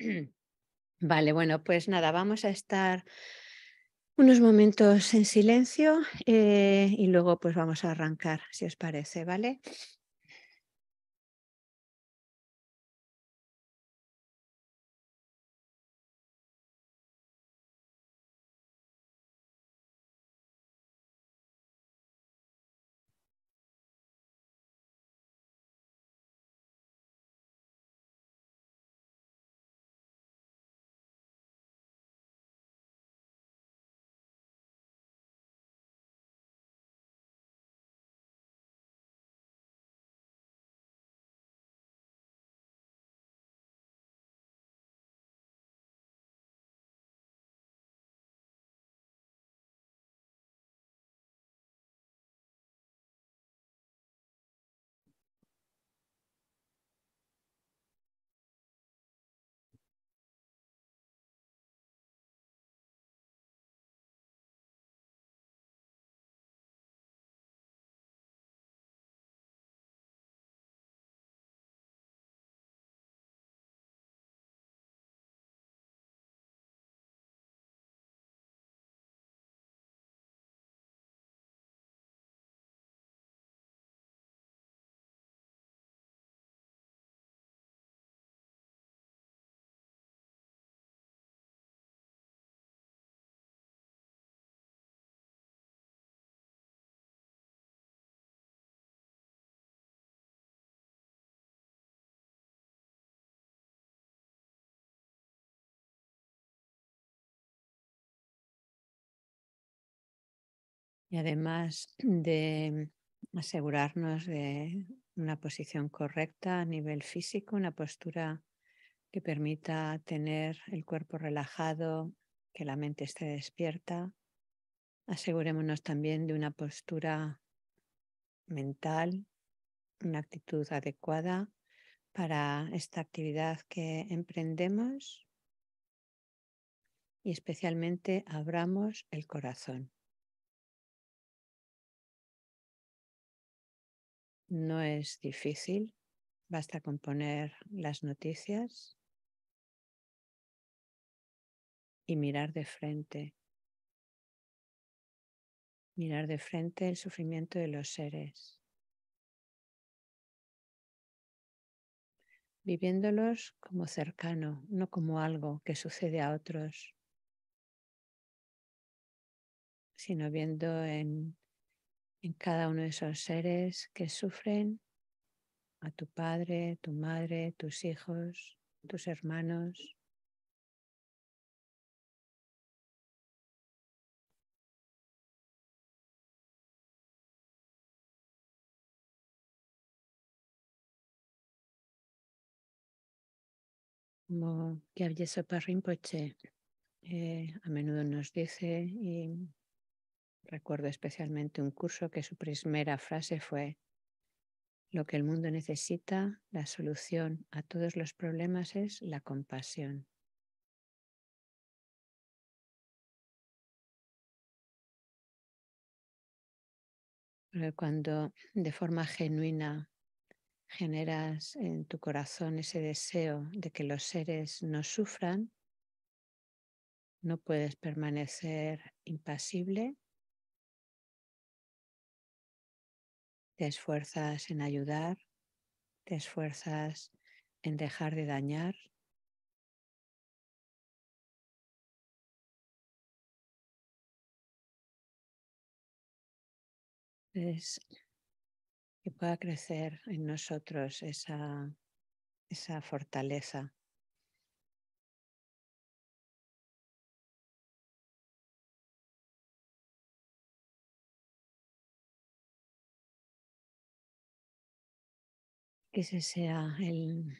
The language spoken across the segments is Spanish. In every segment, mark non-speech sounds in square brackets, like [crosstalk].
[clears throat] Vale, bueno, pues nada, vamos a estar unos momentos en silencio eh, y luego pues vamos a arrancar, si os parece, ¿vale? Y además de asegurarnos de una posición correcta a nivel físico, una postura que permita tener el cuerpo relajado, que la mente esté despierta. Asegurémonos también de una postura mental, una actitud adecuada para esta actividad que emprendemos y especialmente abramos el corazón. No es difícil, basta con poner las noticias y mirar de frente. Mirar de frente el sufrimiento de los seres. viviéndolos como cercano, no como algo que sucede a otros, sino viendo en en cada uno de esos seres que sufren, a tu padre, tu madre, tus hijos, tus hermanos. Como Gyabyesopa Rinpoche eh, a menudo nos dice y Recuerdo especialmente un curso que su primera frase fue, lo que el mundo necesita, la solución a todos los problemas es la compasión. cuando de forma genuina generas en tu corazón ese deseo de que los seres no sufran, no puedes permanecer impasible te esfuerzas en ayudar, te esfuerzas en dejar de dañar. Es que pueda crecer en nosotros esa, esa fortaleza que ese sea el,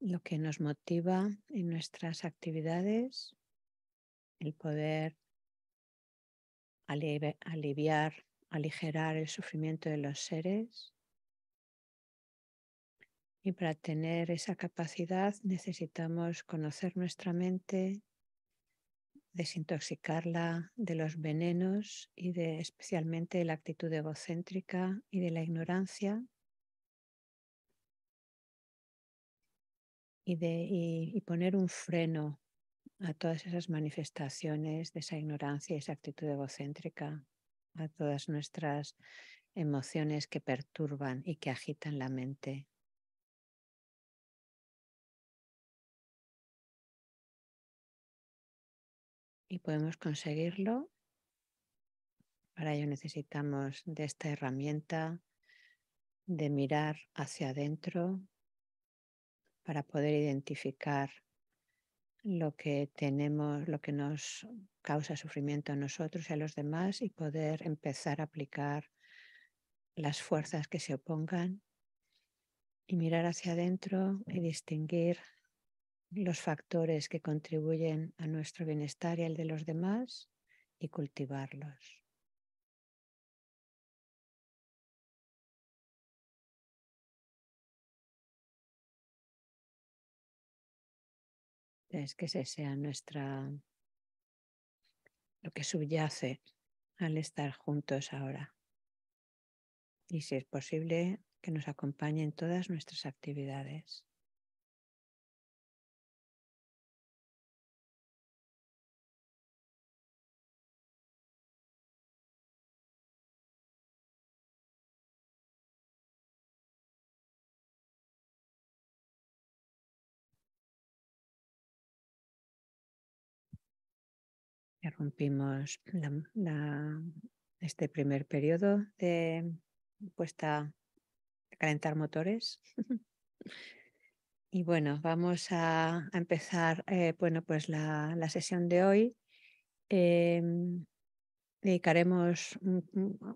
lo que nos motiva en nuestras actividades, el poder aliviar, aligerar el sufrimiento de los seres. Y para tener esa capacidad necesitamos conocer nuestra mente, desintoxicarla de los venenos y de especialmente de la actitud egocéntrica y de la ignorancia y, poner un freno a todas esas manifestaciones de esa ignorancia y esa actitud egocéntrica, a todas nuestras emociones que perturban y que agitan la mente. Y podemos conseguirlo. Para ello necesitamos de esta herramienta de mirar hacia adentro, para poder identificar lo que tenemos, lo que nos causa sufrimiento a nosotros y a los demás y poder empezar a aplicar las fuerzas que se opongan y mirar hacia adentro y distinguir los factores que contribuyen a nuestro bienestar y al de los demás y cultivarlos. Es que ese sea nuestra lo que subyace al estar juntos ahora. Y si es posible, que nos acompañen todas nuestras actividades. Rompimos este primer periodo de puesta a calentar motores. [laughs] y bueno, vamos a, empezar eh, bueno, pues la, sesión de hoy. Em, dedicaremos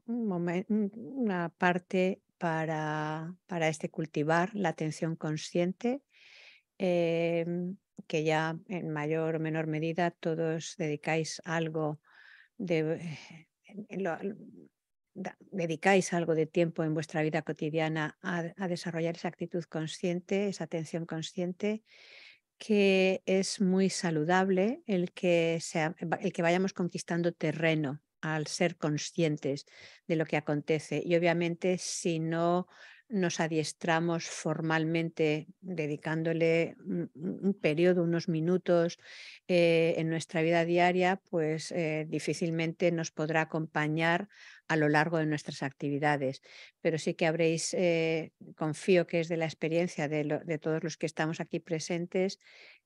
una parte para, para, este cultivar la atención consciente. Em, que ya en mayor o menor medida todos dedicáis algo de, dedicáis algo de tiempo en vuestra vida cotidiana a, desarrollar esa actitud consciente, esa atención consciente, que es muy saludable el que, el que vayamos conquistando terreno al ser conscientes de lo que acontece. Y obviamente si no nos adiestramos formalmente dedicándole un, periodo, unos minutos eh, en nuestra vida diaria, pues eh, difícilmente nos podrá acompañar a lo largo de nuestras actividades. Pero sí que habréis, eh, confío que es de la experiencia de, de, todos los que estamos aquí presentes,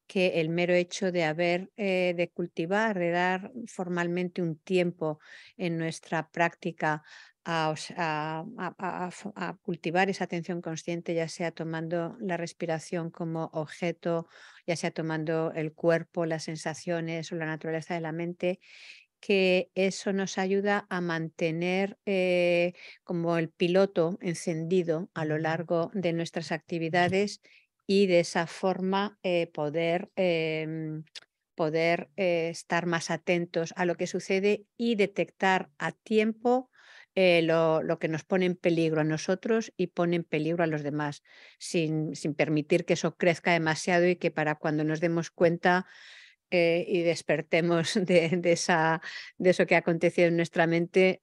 que el mero hecho de haber, de cultivar, de dar formalmente un tiempo en nuestra práctica a, cultivar esa atención consciente, ya sea tomando la respiración como objeto, ya sea tomando el cuerpo, las sensaciones o la naturaleza de la mente, que eso nos ayuda a mantener eh, como el piloto encendido a lo largo de nuestras actividades y de esa forma eh, poder... Em, poder eh, estar más atentos a lo que sucede y detectar a tiempo eh, lo, que nos pone en peligro a nosotros y pone en peligro a los demás, sin, sin permitir que eso crezca demasiado y que para cuando nos demos cuenta eh, y despertemos [laughs] de, esa, de eso que ha acontecido en nuestra mente,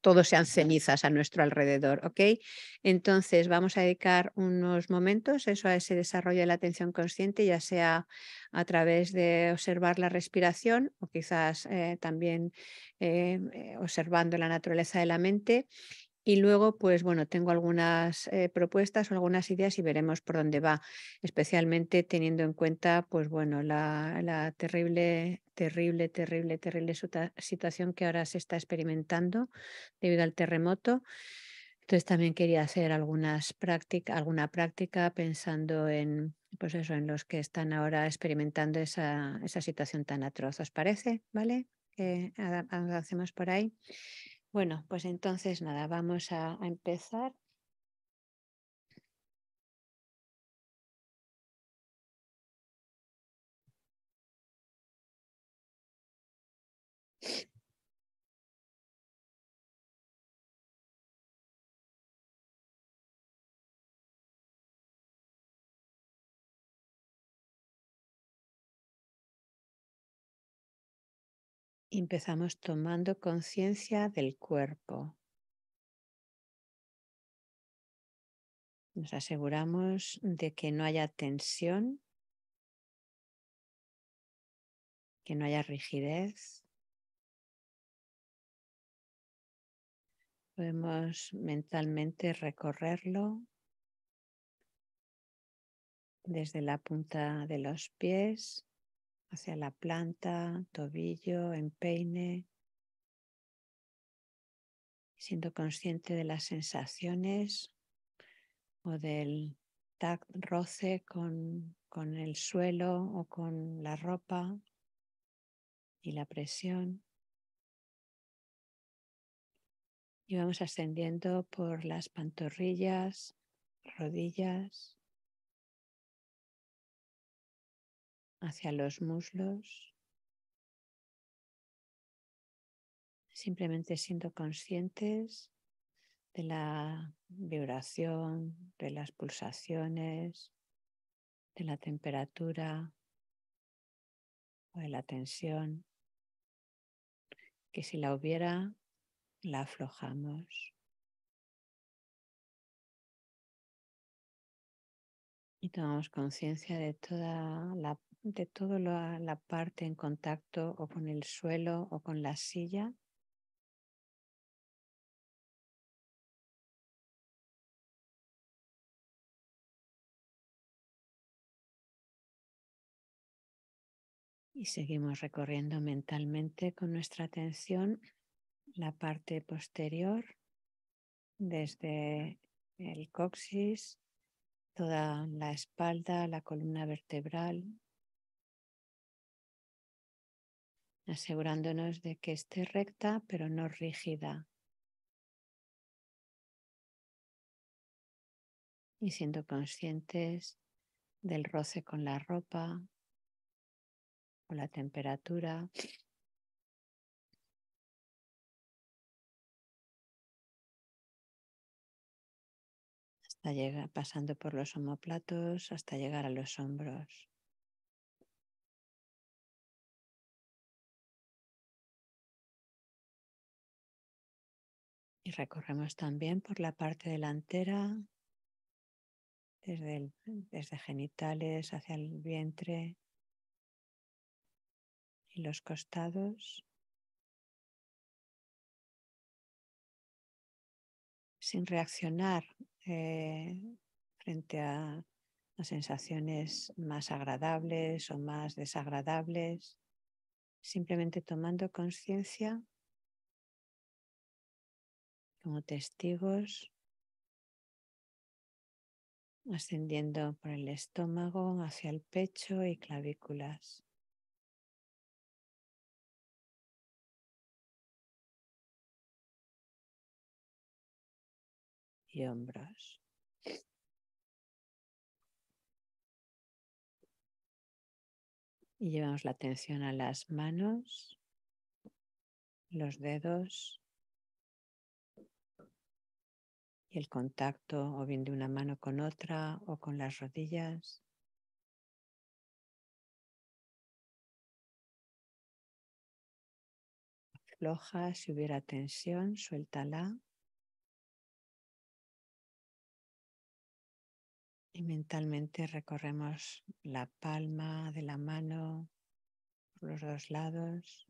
todos sean cenizas a nuestro alrededor, ¿ok? Entonces vamos a dedicar unos momentos eso a ese desarrollo de la atención consciente, ya sea a través de observar la respiración o quizás eh, también eh, eh, observando la naturaleza de la mente y luego, pues bueno, tengo algunas eh, propuestas o algunas ideas y veremos por dónde va, especialmente teniendo en cuenta, pues bueno, la, terrible, terrible, terrible, terrible situación que ahora se está experimentando debido al terremoto. Entonces también quería hacer algunas alguna práctica pensando en, pues eso, en los que están ahora experimentando esa, esa situación tan atroz. ¿Os parece? ¿Vale? Eh, hacemos por ahí. Bueno, pues entonces nada, vamos a, a empezar. Empezamos tomando conciencia del cuerpo. Nos aseguramos de que no haya tensión, que no haya rigidez. Podemos mentalmente recorrerlo desde la punta de los pies hacia la planta, tobillo, empeine, siendo consciente de las sensaciones o del tact roce con, con el suelo o con la ropa y la presión. Y vamos ascendiendo por las pantorrillas, rodillas, hacia los muslos. Simplemente siendo conscientes de la vibración, de las pulsaciones, de la temperatura o de la tensión, que si la hubiera, la aflojamos. Y tomamos conciencia de toda la de toda la, la parte en contacto o con el suelo o con la silla. Y seguimos recorriendo mentalmente con nuestra atención la parte posterior, desde el coxis, toda la espalda, la columna vertebral, asegurándonos de que esté recta pero no rígida. Y siendo conscientes del roce con la ropa o la temperatura. Hasta llegar, pasando por los omoplatos hasta llegar a los hombros. Y recorremos también por la parte delantera, desde, genitales hacia el vientre y los costados. Sin reaccionar eh, frente a las sensaciones más agradables o más desagradables, simplemente tomando conciencia como testigos, ascendiendo por el estómago hacia el pecho y clavículas. Y hombros. Y llevamos la atención a las manos, los dedos, el contacto o bien de una mano con otra o con las rodillas. Afloja si hubiera tensión, suéltala. Y mentalmente recorremos la palma de la mano por los dos lados,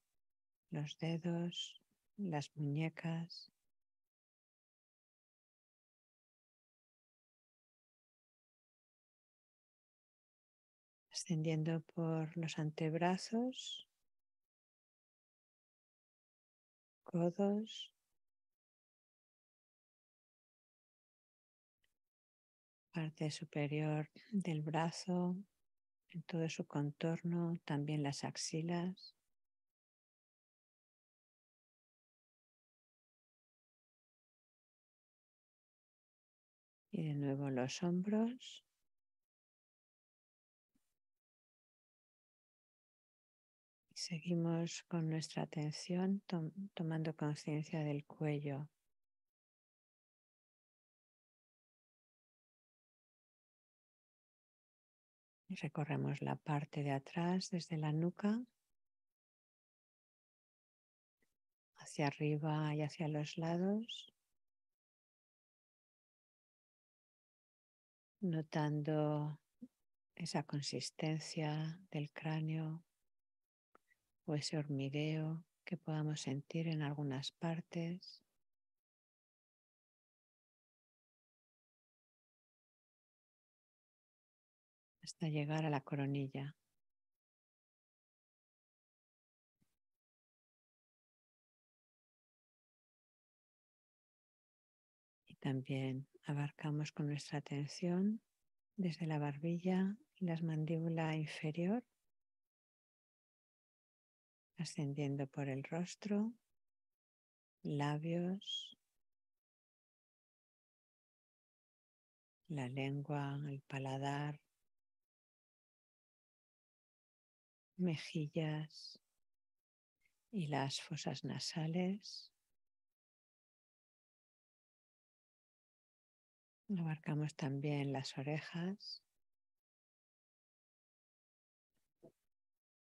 los dedos, las muñecas. Tendiendo por los antebrazos, codos, parte superior del brazo, en todo su contorno, también las axilas. Y de nuevo los hombros. Seguimos con nuestra atención tomando conciencia del cuello. recorremos la parte de atrás desde la nuca hacia arriba y hacia los lados, notando esa consistencia del cráneo o ese hormigueo que podamos sentir en algunas partes. hasta llegar a la coronilla. Y también abarcamos con nuestra atención desde la barbilla y las mandíbula inferior ascendiendo por el rostro, labios, la lengua, el paladar, mejillas y las fosas nasales. Abarcamos también las orejas,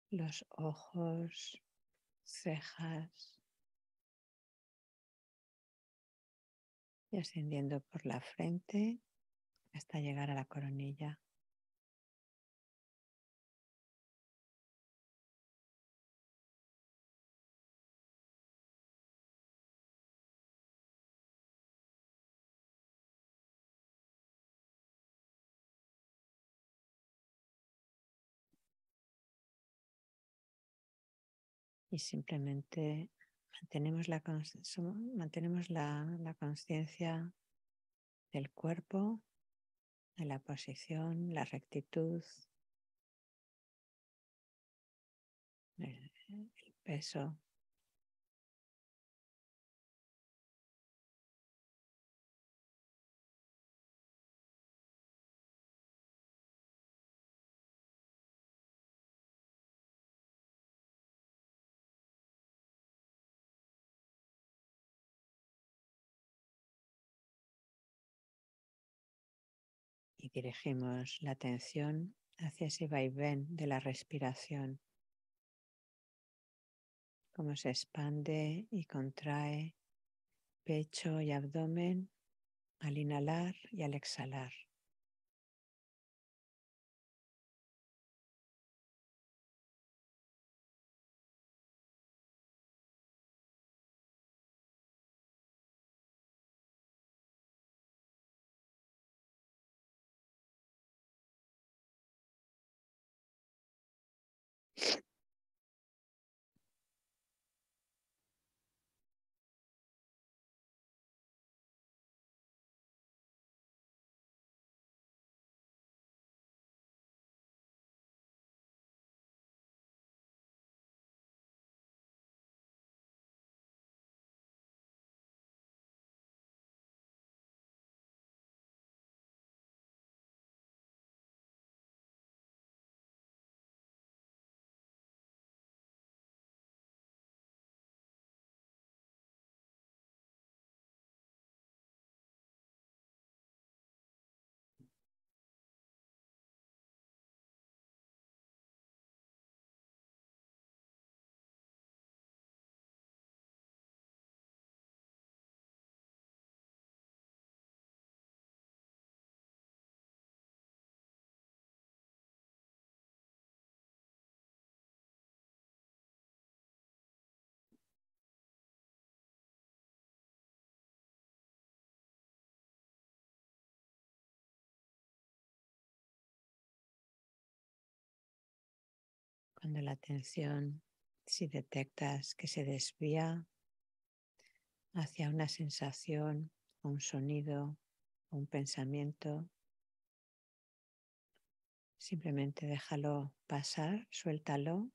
los ojos, cejas y ascendiendo por la frente hasta llegar a la coronilla. y simplemente mantenemos la, mantenemos conciencia del cuerpo, de la posición, la rectitud, el peso dirigimos la atención hacia ese vaivén de la respiración, cómo se expande y contrae pecho y abdomen al inhalar y al exhalar. Cuando la atención, si detectas que se desvía hacia una sensación, un sonido, un pensamiento, simplemente déjalo pasar, suéltalo,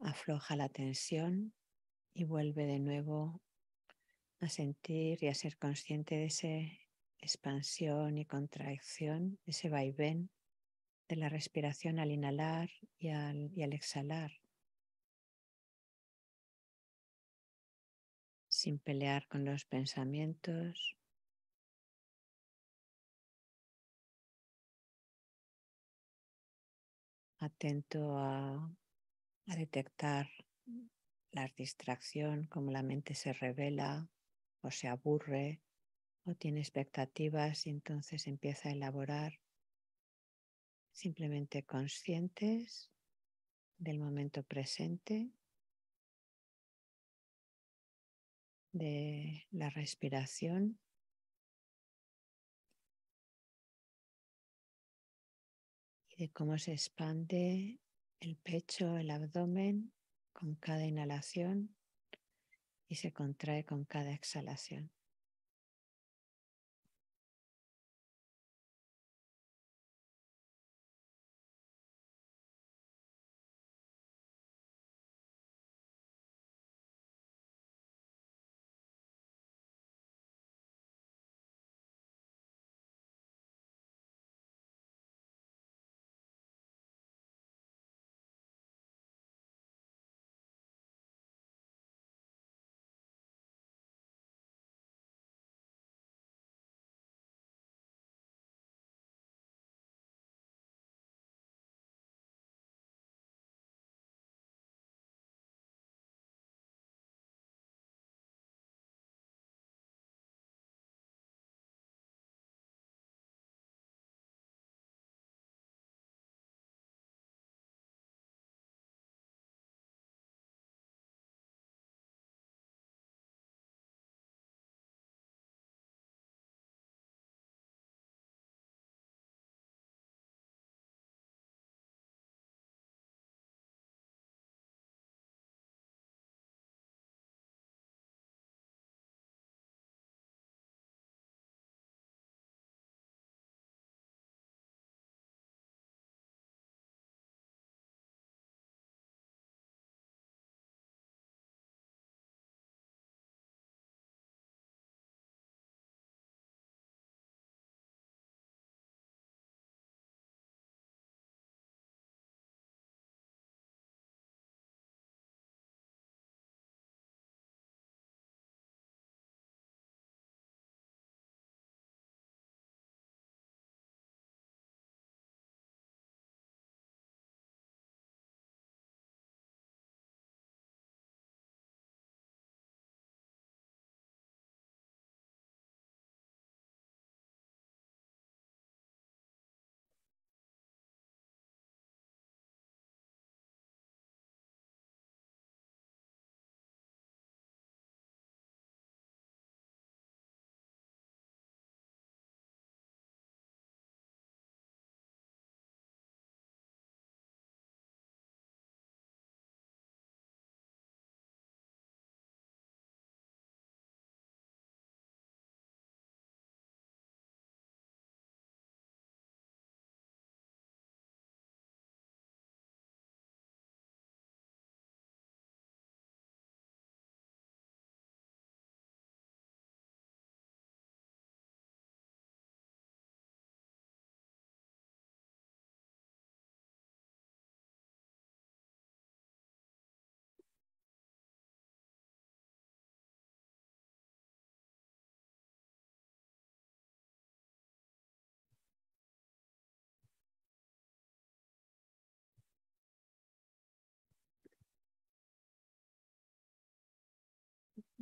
afloja la tensión y vuelve de nuevo a sentir y a ser consciente de esa expansión y contracción, ese vaivén la respiración al inhalar y al, y al exhalar, sin pelear con los pensamientos. atento a, a, detectar la distracción, como la mente se revela o se aburre o tiene expectativas y entonces empieza a elaborar simplemente conscientes del momento presente, de la respiración. y de cómo se expande el pecho, el abdomen con cada inhalación y se contrae con cada exhalación.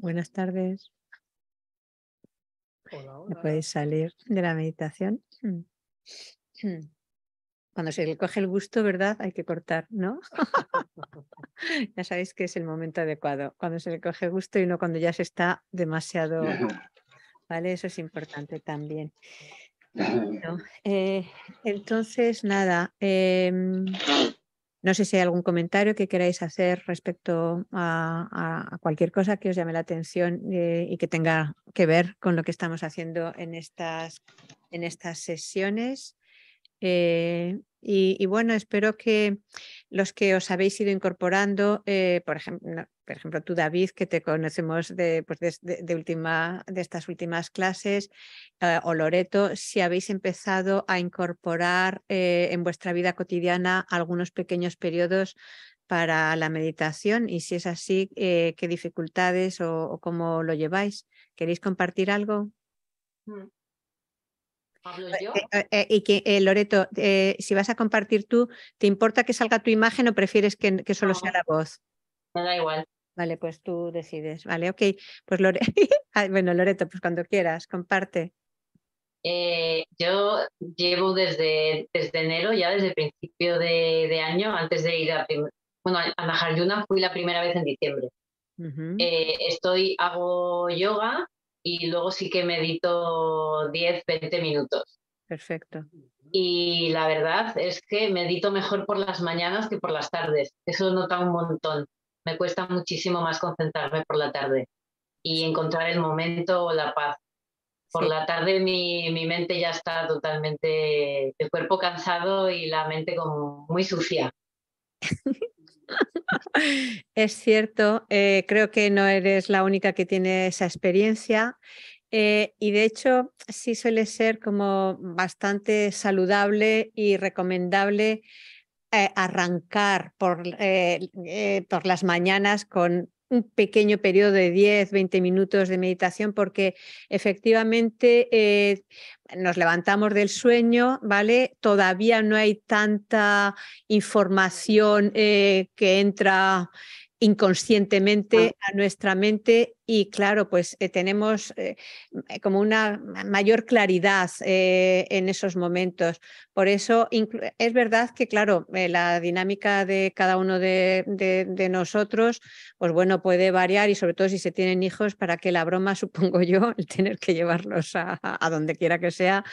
Buenas tardes. Hola, Podéis salir de la meditación. [clears throat] Cuando se le coge el gusto, ¿verdad? Hay que cortar, ¿no? [laughs] ya sabéis que es el momento adecuado. Cuando se le coge gusto y no cuando ya se está demasiado. [laughs] ¿Vale? Eso es importante también. Eh, entonces, nada. Em, no sé si hay algún comentario que queráis hacer respecto a, cualquier cosa que os llame la atención eh, y que tenga que ver con lo que estamos haciendo en en estas sesiones. Eh, y, bueno, espero que los que os habéis ido incorporando, eh, por, ejemplo, por ejemplo, tú, David, que te conocemos de, pues, última, de estas últimas clases, eh, o Loreto, si habéis empezado a incorporar en vuestra vida cotidiana algunos pequeños periodos para la meditación y si es así, qué dificultades o, cómo lo lleváis. ¿Queréis compartir algo? Mm. Eh, eh, eh, y que, Loreto, si vas a compartir tú, ¿te importa que salga tu imagen o prefieres que, solo sea la voz? Me da igual. Vale, pues tú decides. Vale, ok. Pues [laughs] ah, bueno, Loreto, pues cuando quieras, comparte. yo llevo desde, desde enero, ya desde principio de, año, antes de ir a, bueno, a fui la primera vez en diciembre. estoy, hago yoga, y luego sí que medito 10, 20 minutos. Perfecto. Y la verdad es que medito mejor por las mañanas que por las tardes. Eso nota un montón. Me cuesta muchísimo más concentrarme por la tarde y encontrar el momento o la paz. Por la tarde mi, mi, mente ya está totalmente, el cuerpo cansado y la mente como muy sucia. [laughs] [laughs] es cierto, eh, creo que no eres la única que tiene esa experiencia. Eh, y de hecho, sí suele ser como bastante saludable y recomendable eh, arrancar por, por las mañanas con un pequeño periodo de 10, 20 minutos de meditación porque efectivamente eh, nos levantamos del sueño, ¿vale? Todavía no hay tanta información eh, que entra inconscientemente a nuestra mente y claro, pues eh, tenemos eh, eh, como una mayor claridad en esos momentos. Por eso es verdad que, claro, la dinámica de cada uno de, nosotros, pues bueno, puede variar y sobre todo si se tienen hijos, para que la broma, [laughs] supongo yo, el tener que llevarlos a, a donde quiera que sea,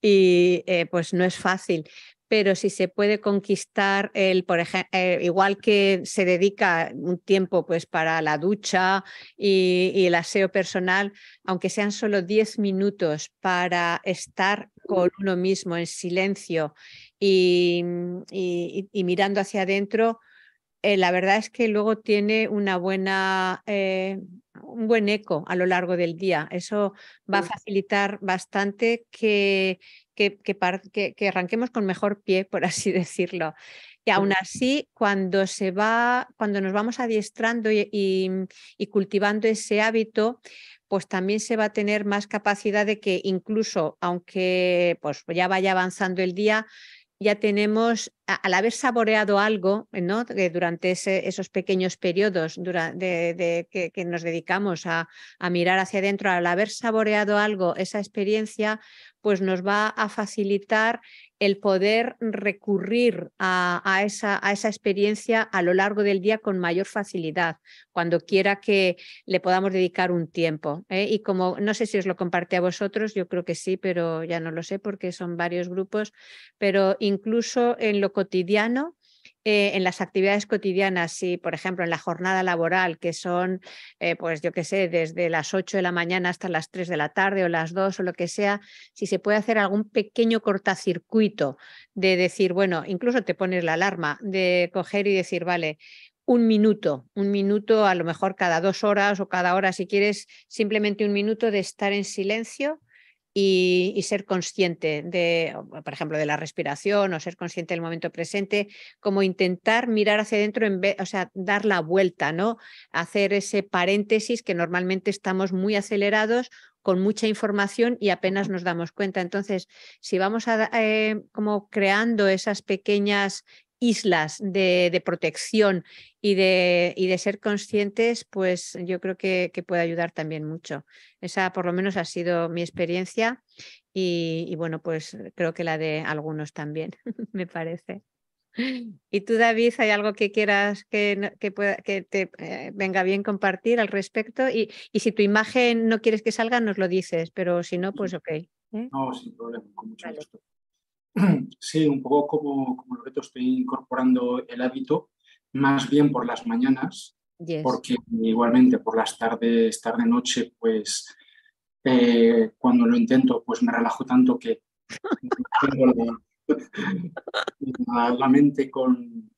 y pues no es fácil pero si se puede conquistar el, por ejemplo, eh, igual que se dedica un tiempo pues para la ducha y, el aseo personal, aunque sean solo 10 minutos para estar con uno mismo en silencio y, mirando hacia adentro, eh, la verdad es que luego tiene una buena, eh, un buen eco a lo largo del día. Eso va a facilitar bastante que que, arranquemos con mejor pie, por así [laughs] decirlo. Y aún así, cuando, se va, cuando nos vamos adiestrando y, cultivando ese hábito, pues también se va a tener más capacidad de que incluso, aunque pues, ya vaya avanzando el día, ya tenemos, al haber saboreado algo ¿no? durante esos pequeños periodos que, nos dedicamos a, a mirar hacia adentro, al haber saboreado algo, esa experiencia, pues nos va a facilitar el poder recurrir a, esa, a, esa, experiencia a lo largo del día con mayor facilidad, cuando quiera que le podamos dedicar un tiempo. ¿eh? Y como no sé si os lo compartí a vosotros, yo creo que sí, pero ya no lo sé porque son varios grupos, pero incluso en lo cotidiano eh, en las actividades cotidianas, si por ejemplo en la jornada laboral, que son, eh, pues yo qué sé, desde las 8 de la mañana hasta las 3 de la tarde o las 2 o lo que sea, si se puede hacer algún pequeño cortacircuito de decir, bueno, incluso te pones la alarma, de coger y decir, vale, un minuto, un minuto a lo mejor cada dos horas o cada hora, si quieres, simplemente un minuto de estar en silencio y, ser consciente de, por ejemplo, de la respiración o ser consciente del momento presente, como intentar mirar hacia adentro, en o sea, dar la vuelta, ¿no? Hacer ese paréntesis que normalmente estamos muy acelerados con mucha información y apenas nos damos cuenta. Entonces, si vamos a, eh, como creando esas pequeñas islas de, protección y de, y de, ser conscientes, pues yo creo que, que, puede ayudar también mucho. Esa por lo menos ha sido mi experiencia y, bueno, pues creo que la de algunos también, [laughs] me parece. ¿Y tú, David, hay algo que quieras que, que te eh, venga bien compartir al respecto? Y, y, si tu imagen no quieres que salga, nos lo dices, pero si no, pues ok. ¿eh? No, sin problema, con mucho gusto. Sí, [clears throat] un poco como, como lo que estoy incorporando el hábito, más bien por las mañanas, porque igualmente por las tardes, tarde-noche, pues eh, cuando lo intento, pues me relajo tanto que tengo la, [laughs] mente con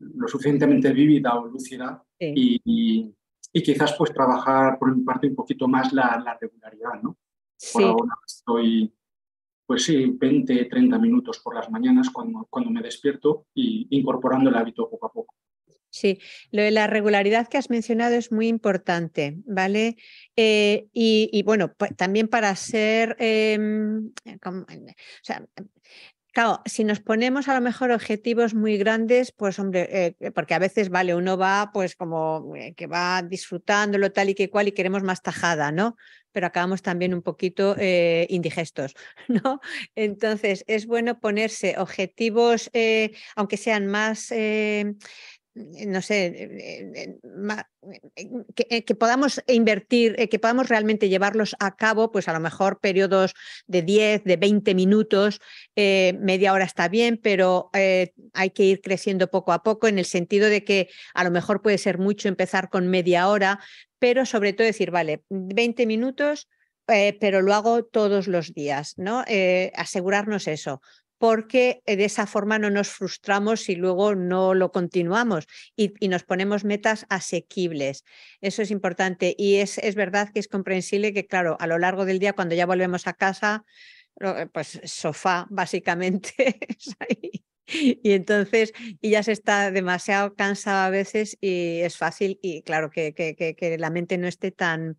lo suficientemente vívida o lúcida y, quizás pues trabajar por mi parte un poquito más la, regularidad, ¿no? Por ahora estoy pues sí, 20, 30 minutos por las mañanas cuando, cuando me despierto y incorporando el hábito poco a poco. Sí, lo de la regularidad que has mencionado es muy importante, ¿vale? Eh, y, bueno, también para ser, em, o sea, Claro, si nos ponemos a lo mejor objetivos muy grandes, pues hombre, eh, porque a veces, vale, uno va pues como eh, que va disfrutándolo tal y que cual y queremos más tajada, ¿no? Pero acabamos también un poquito eh, indigestos, [laughs] ¿no? Entonces, es bueno ponerse objetivos, aunque sean más eh, no sé, eh, eh, que, podamos invertir, que podamos realmente llevarlos a cabo, pues a lo mejor periodos de 10, de 20 minutos, media hora está bien, pero hay que ir creciendo poco a poco en el sentido de que a lo mejor puede ser mucho empezar con media hora, pero sobre todo decir, vale, 20 minutos, pero lo hago todos los días, ¿no? asegurarnos eso porque eh, de esa forma no nos frustramos y luego no lo continuamos y, nos ponemos metas asequibles. Eso es importante y es, es, verdad que es comprensible que, claro, a lo largo del día, cuando ya volvemos a casa, eh, pues sofá básicamente [laughs] Y entonces, y ya se está demasiado cansado a veces y es fácil y claro que, que la mente no esté tan,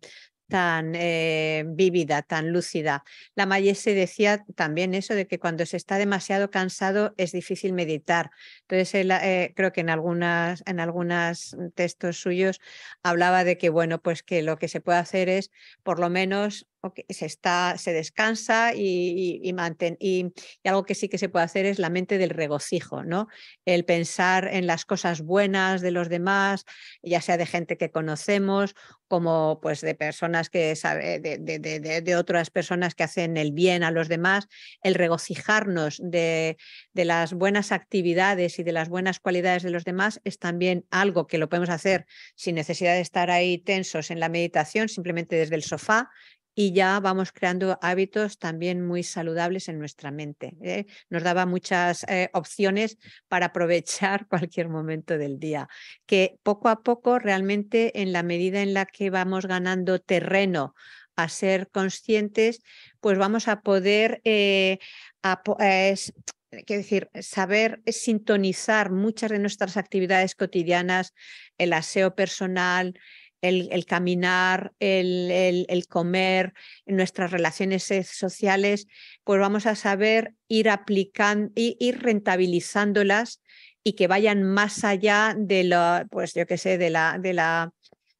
tan eh, vívida, tan lúcida. La Mayese decía también eso de que cuando se está demasiado cansado es difícil meditar. Entonces, eh, creo que en algunas, en algunos textos suyos hablaba de que, bueno, pues que lo que se puede hacer es, por lo menos, se, está, se descansa y, y, y, mantén, y, algo que sí que se puede hacer es la mente del regocijo, ¿no? El pensar en las cosas buenas de los demás, ya sea de gente que conocemos, como pues de personas que sabe, de, otras personas que hacen el bien a los demás, el regocijarnos de, de las buenas actividades y de las buenas cualidades de los demás es también algo que lo podemos hacer sin necesidad de estar ahí tensos en la meditación, simplemente desde el sofá y ya vamos creando hábitos también muy saludables en nuestra mente. ¿eh? Nos daba muchas eh, opciones para aprovechar [laughs] cualquier momento del día, que poco a poco realmente en la medida en la que vamos ganando terreno a ser conscientes, pues vamos a poder... Eh, decir, saber sintonizar muchas de nuestras actividades cotidianas, el aseo personal, el, caminar, el, comer, nuestras relaciones eh, sociales, pues vamos a saber ir aplicando, ir rentabilizándolas y que vayan más allá de la, pues yo qué sé, de la, de la,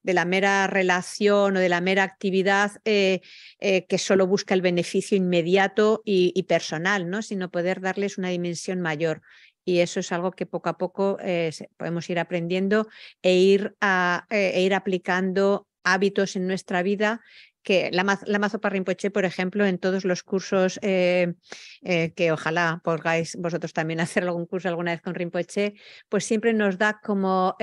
de la mera relación o de la mera actividad eh, eh, que solo busca el beneficio inmediato y, y, personal, ¿no? sino poder darles una dimensión mayor y eso es algo que poco a poco eh, podemos ir aprendiendo e ir, eh, e ir aplicando hábitos en nuestra vida que la, mazo la mazo por ejemplo, en todos los cursos eh, que ojalá podáis vosotros también [laughs] hacer algún curso alguna vez con Rinpoche, pues siempre nos da como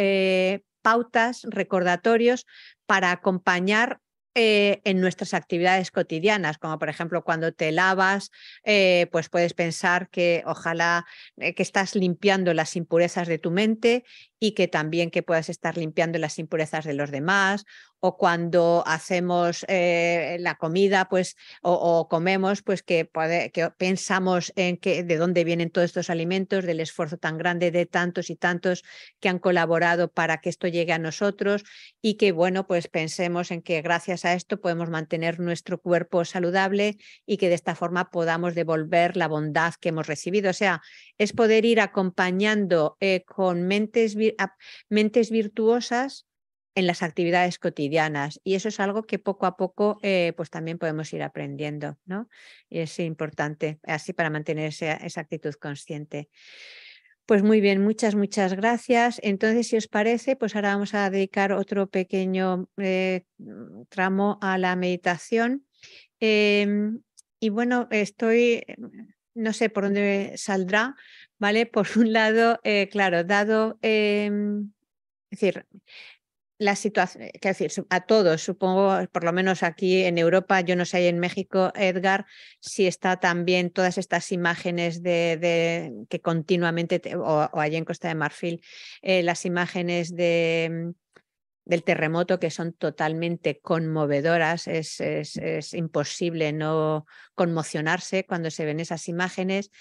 pautas, recordatorios para acompañar eh, en nuestras actividades cotidianas, como por ejemplo cuando te lavas, eh, pues puedes pensar que ojalá eh, que estás limpiando las impurezas de tu mente y que también que puedas estar limpiando las impurezas de los demás, o cuando hacemos eh, la comida, pues, o, comemos, pues que, pensamos en que de dónde vienen todos estos alimentos, del esfuerzo tan grande de tantos y tantos que han colaborado para que esto llegue a nosotros y que, bueno, pues pensemos en que gracias a esto podemos mantener nuestro cuerpo saludable y que de esta forma podamos devolver la bondad que hemos recibido. O sea, es poder ir acompañando eh, con mentes, mentes virtuosas en las actividades cotidianas y eso es algo que poco a poco eh, pues también podemos ir aprendiendo, ¿no? Y es importante así para mantener esa, actitud consciente. Pues muy bien, muchas, muchas gracias. Entonces, si os parece, pues ahora vamos a dedicar otro pequeño eh, mm, tramo a la meditación. Em, y bueno, estoy, no sé por dónde saldrá, ¿vale? Por un lado, eh, claro, dado, em, es decir, la situación, eh, quiero decir, a todos, supongo, por lo menos aquí en Europa, yo no sé en México, Edgar, si está también todas estas imágenes de, que continuamente, o, allá allí en Costa de Marfil, eh, las imágenes de, del terremoto que son totalmente conmovedoras, es, es imposible no conmocionarse cuando se ven esas imágenes.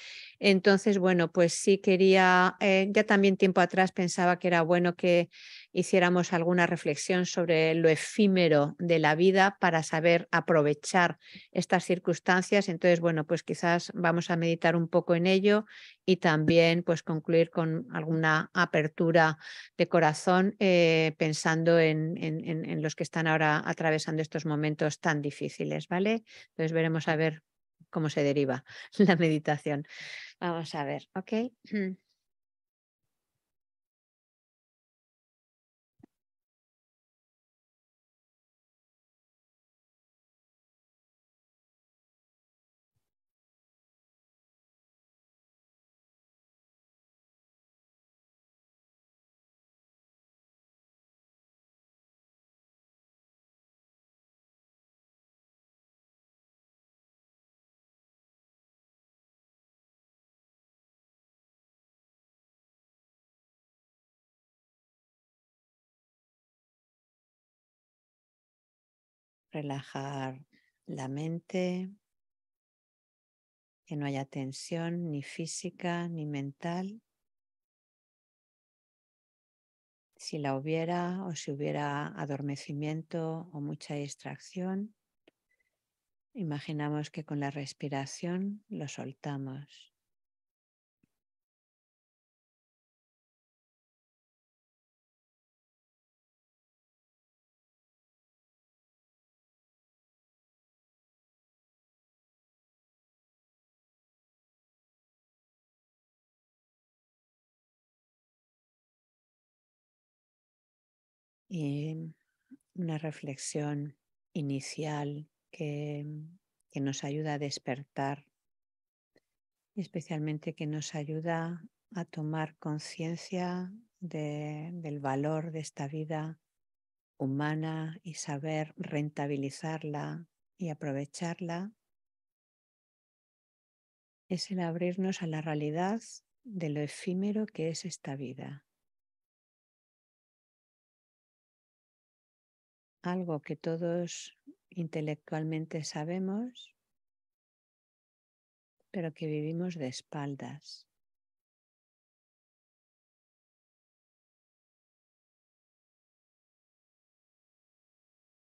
Entonces, bueno, pues sí quería, eh, ya también tiempo atrás pensaba que era bueno que hiciéramos alguna reflexión sobre lo efímero de la vida para saber aprovechar estas circunstancias. Entonces, bueno, pues quizás vamos a meditar un poco en ello y también pues concluir con alguna apertura de corazón eh, pensando en, en, en los que están ahora atravesando estos momentos tan difíciles, ¿vale? Entonces veremos a ver cómo se deriva [laughs] la meditación. Vamos a ver, ¿ok? relajar la mente, que no haya tensión ni física ni mental. Si la hubiera o si hubiera adormecimiento o mucha distracción, imaginamos que con la respiración lo soltamos. y una reflexión inicial que, nos ayuda a despertar y especialmente que nos ayuda a tomar conciencia del valor de esta vida humana y saber rentabilizarla y aprovecharla es el abrirnos a la realidad de lo efímero que es esta vida. algo que todos intelectualmente sabemos, pero que vivimos de espaldas.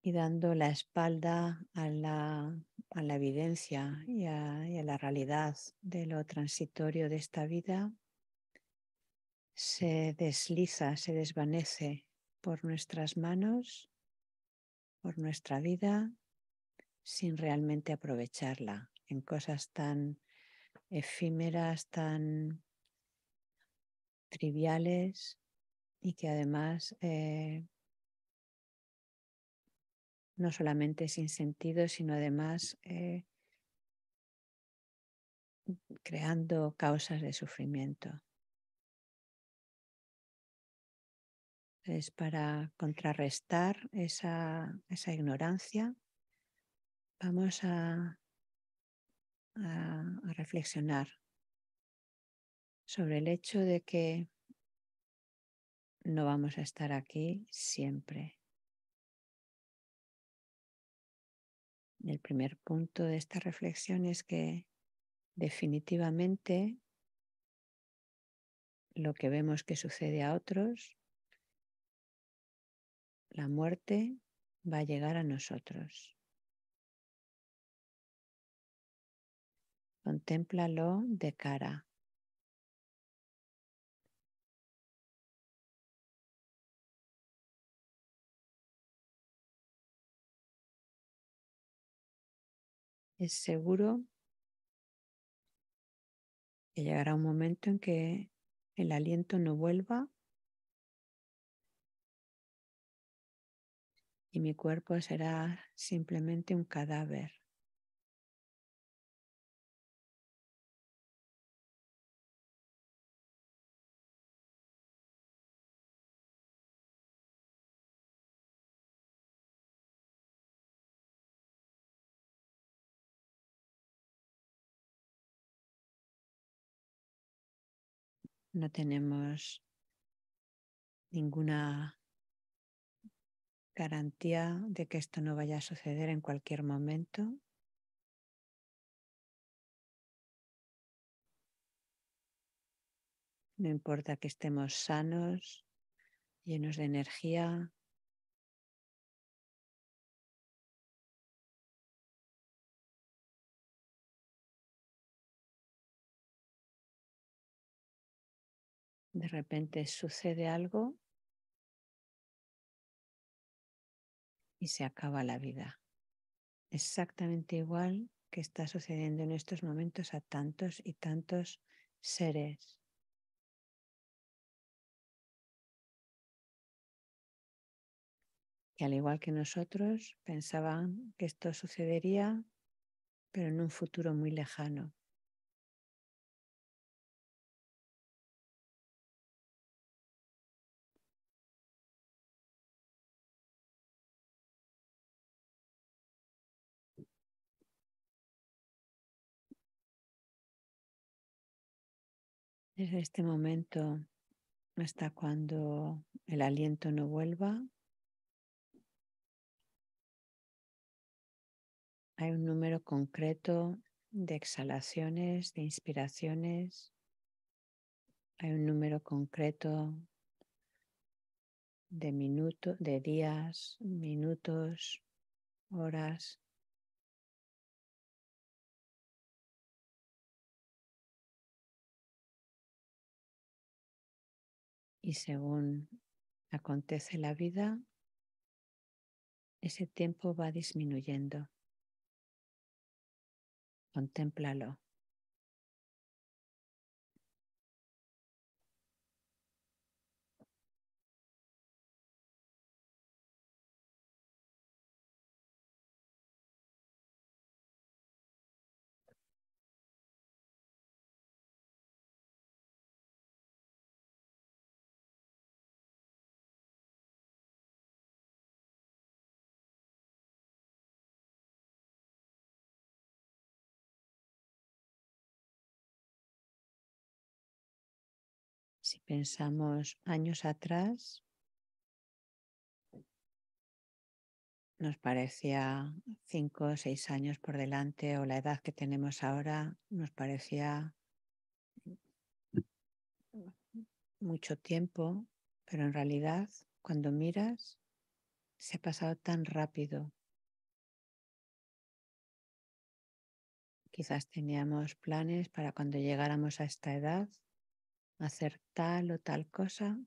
Y dando la espalda a la, evidencia y a la realidad de lo transitorio de esta vida, se desliza, se desvanece por nuestras manos por nuestra vida sin realmente aprovecharla en cosas tan efímeras, tan triviales y que además eh, no solamente sin sentido, sino además eh, creando causas de sufrimiento. es para contrarrestar esa, ignorancia, vamos a, a reflexionar sobre el hecho de que no vamos a estar aquí siempre. El primer punto de esta reflexión es que definitivamente lo que vemos que sucede a otros la muerte va a llegar a nosotros. Contémplalo de cara. Es seguro que llegará un momento en que el aliento no vuelva y mi cuerpo será simplemente un cadáver. No tenemos ninguna garantía de que esto no vaya a suceder en cualquier momento. No importa que estemos sanos, llenos de energía. De repente sucede algo y se acaba la vida. Exactamente igual que está sucediendo en estos momentos a tantos y tantos seres. Y al igual que nosotros pensaban que esto sucedería, pero en un futuro muy lejano. Desde este momento hasta cuando el aliento no vuelva, hay un número concreto de exhalaciones, de inspiraciones, hay un número concreto de minutos, de días, minutos, horas Y según acontece la vida, ese tiempo va disminuyendo. Contémplalo. Si pensamos años atrás, nos parecía cinco o seis años por delante o la edad que tenemos ahora nos parecía mucho tiempo, pero en realidad cuando miras se ha pasado tan rápido. Quizás teníamos planes para cuando llegáramos a esta edad hacer tal o tal cosa.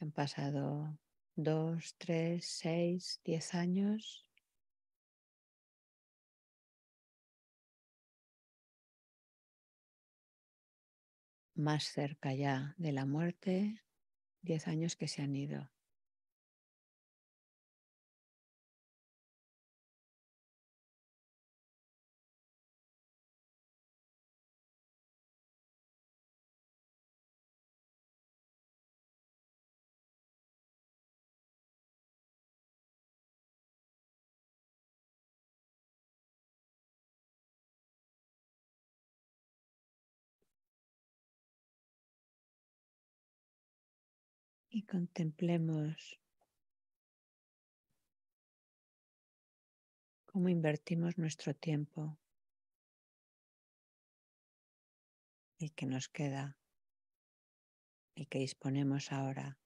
Han pasado dos, tres, seis, diez años. Más cerca ya de la muerte, diez años que se han ido. y contemplemos cómo invertimos nuestro tiempo, el que nos queda, el que disponemos ahora.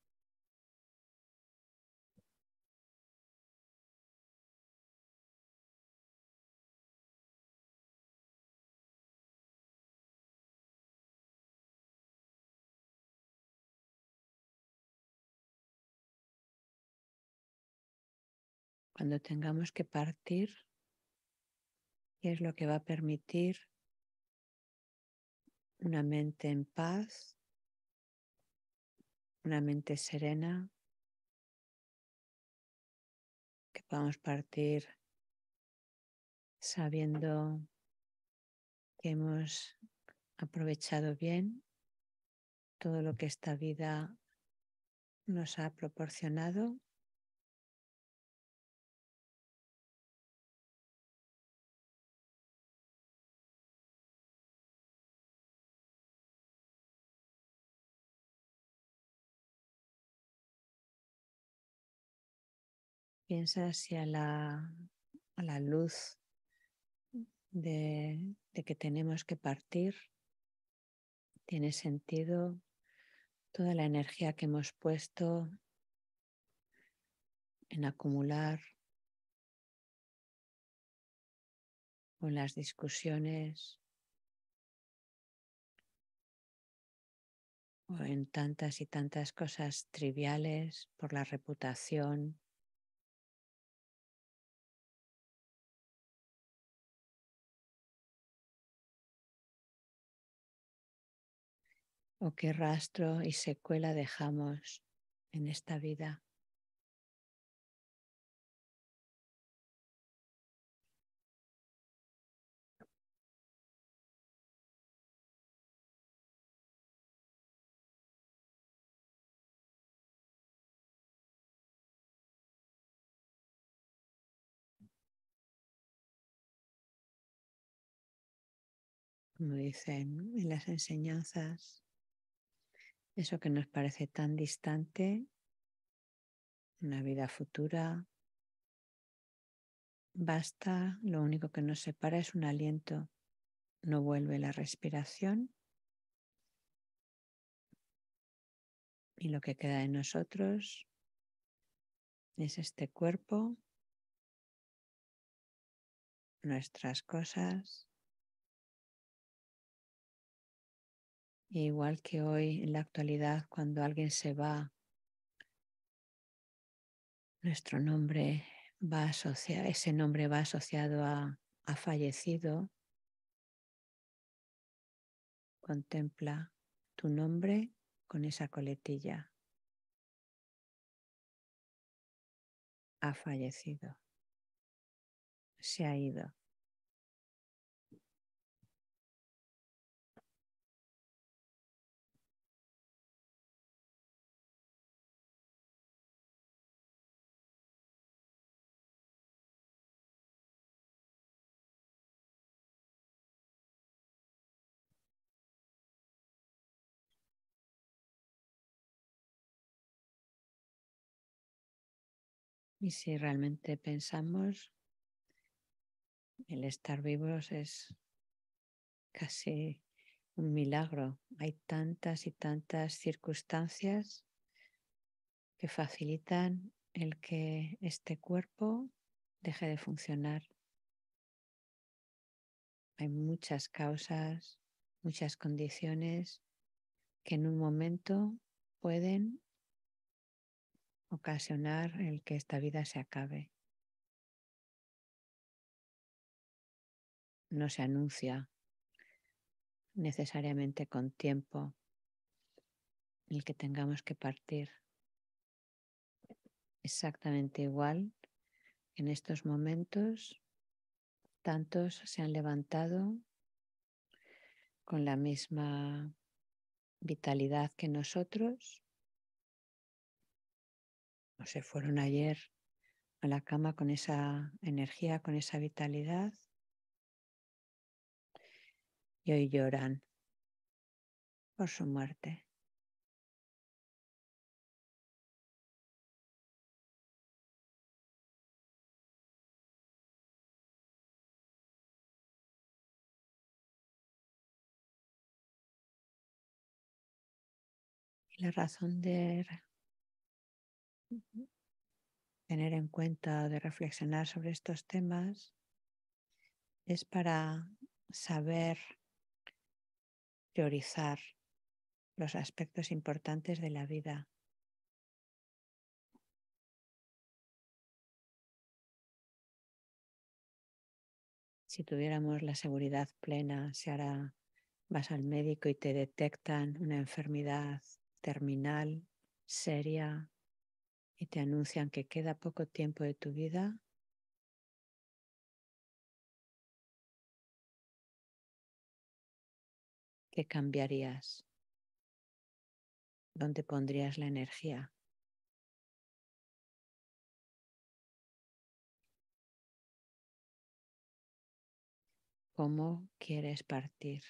cuando tengamos que partir, ¿qué es lo que va a permitir una mente en paz, una mente serena, que podamos partir sabiendo que hemos aprovechado bien todo lo que esta vida nos ha proporcionado Piensa si la, a la luz de, que tenemos que partir. Tiene sentido toda la energía que hemos puesto en acumular en las discusiones o en tantas y tantas cosas triviales por la reputación o qué rastro y secuela dejamos en esta vida. como dicen en las enseñanzas, eso que nos parece tan distante, una vida futura, basta, lo único que nos separa es un aliento, no vuelve la respiración y lo que queda de nosotros es este cuerpo, nuestras cosas, E igual que hoy en la actualidad, cuando alguien se va, nuestro nombre va asociado, ese nombre va asociado a, a fallecido. Contempla tu nombre con esa coletilla. Ha fallecido. Se ha ido. Y si realmente pensamos, el estar vivos es casi un milagro. Hay tantas y tantas circunstancias que facilitan el que este cuerpo deje de funcionar. Hay muchas causas, muchas condiciones que en un momento pueden ocasionar el que esta vida se acabe. No se anuncia necesariamente con tiempo el que tengamos que partir. Exactamente igual, en estos momentos tantos se han levantado con la misma vitalidad que nosotros se fueron ayer a la cama con esa energía, con esa vitalidad. Y hoy lloran por su muerte. la razón de tener en cuenta, de reflexionar sobre estos temas, es para saber priorizar los aspectos importantes de la vida. Si tuviéramos la seguridad plena, si ahora vas al médico y te detectan una enfermedad terminal, seria, y te anuncian que queda poco tiempo de tu vida, ¿qué cambiarías? ¿Dónde pondrías la energía? ¿Cómo quieres partir?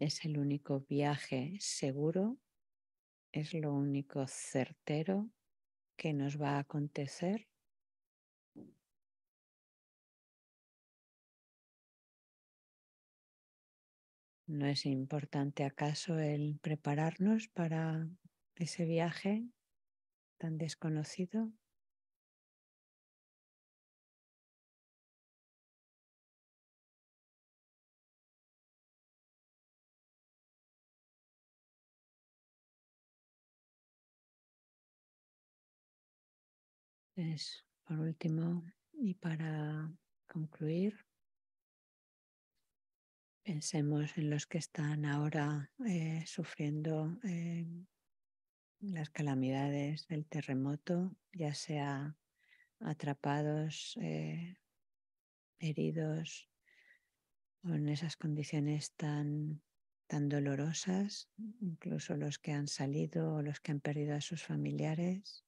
Es el único viaje seguro, es lo único certero que nos va a acontecer ¿No es importante acaso el prepararnos para ese viaje tan desconocido? por último, y para concluir, pensemos en los que están ahora eh, sufriendo eh, las calamidades del terremoto, ya sea atrapados, eh, heridos o en esas condiciones tan, tan dolorosas, incluso los que han salido o los que han perdido a sus familiares.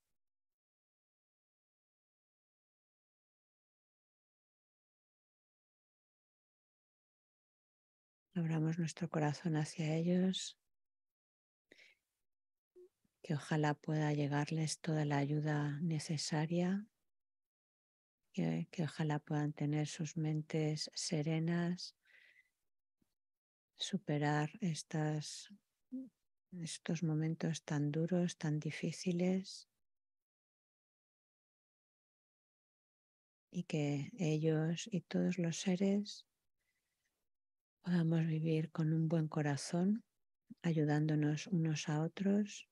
abramos nuestro corazón hacia ellos, que ojalá pueda llegarles toda la ayuda necesaria, que, ojalá puedan tener sus mentes serenas, superar estas, estos momentos tan duros, tan difíciles. y que ellos y todos los seres podamos vivir con un buen corazón, ayudándonos unos a otros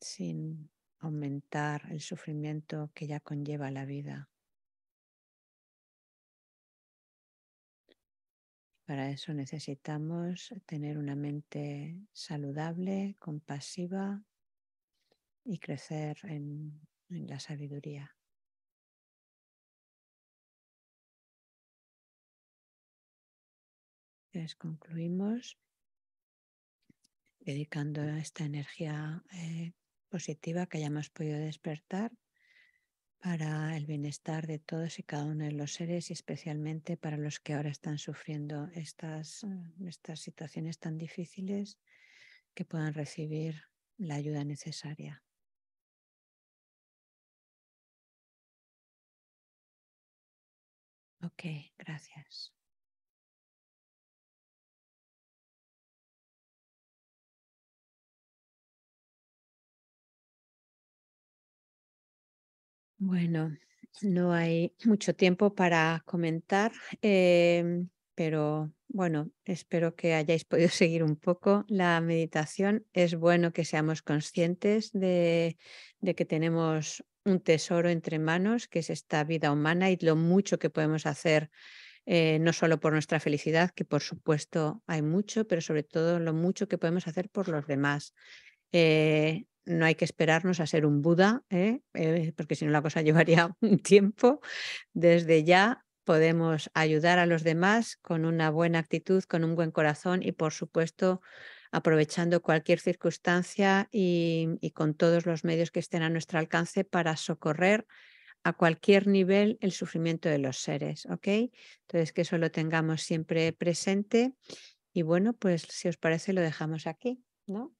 sin aumentar el sufrimiento que ya conlleva la vida. Para eso necesitamos tener una mente saludable, compasiva y crecer en, la sabiduría. Entonces concluimos dedicando esta energía eh, positiva que hayamos podido despertar para el bienestar de todos y cada uno de los seres y especialmente para los que ahora están sufriendo estas, eh, estas situaciones tan difíciles que puedan recibir la ayuda necesaria. Ok, gracias. Bueno, no hay mucho tiempo para comentar, em, pero bueno, espero que hayáis podido [laughs] seguir un poco la meditación. Es bueno que seamos conscientes de, que tenemos un tesoro entre manos, que es esta vida humana y lo mucho que podemos hacer, eh, no solo por nuestra felicidad, que por supuesto hay mucho, pero sobre todo lo mucho que podemos hacer por los demás. Eh, no hay que esperarnos a ser un Buda, ¿eh? Eh, porque si no la cosa [laughs] llevaría un tiempo. Desde ya podemos ayudar a los demás con una buena actitud, con un buen corazón y, por supuesto, aprovechando cualquier circunstancia y, y con todos los medios que estén a nuestro alcance para socorrer a cualquier nivel el sufrimiento de los seres, ¿ok? Entonces, que eso lo tengamos siempre presente. Y bueno, pues si os parece, lo dejamos aquí, ¿no?